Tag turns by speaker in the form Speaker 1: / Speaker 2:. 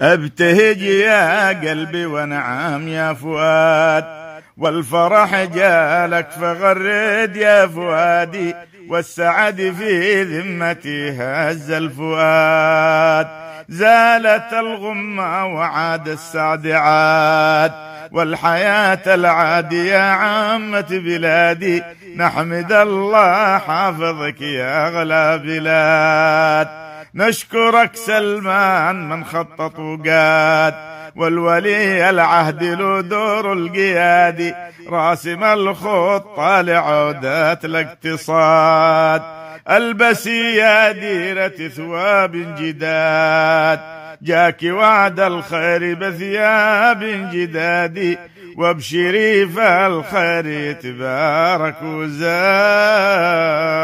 Speaker 1: ابتهج يا قلبي ونعم يا فؤاد والفرح جالك فغرد يا فؤادي والسعد في ذمتي هز الفؤاد زالت الغمة وعاد السعد عاد والحياة العادية يا عامة بلادي نحمد الله حافظك يا أغلى بلاد نشكرك سلمان من خطط وقاد والولي العهد له دور القيادي راسم الخطة لعودة الاقتصاد البس يا ديرة ثواب جداد جاك وعد الخير بثياب جدادي وبشريف الخير تبارك وزاد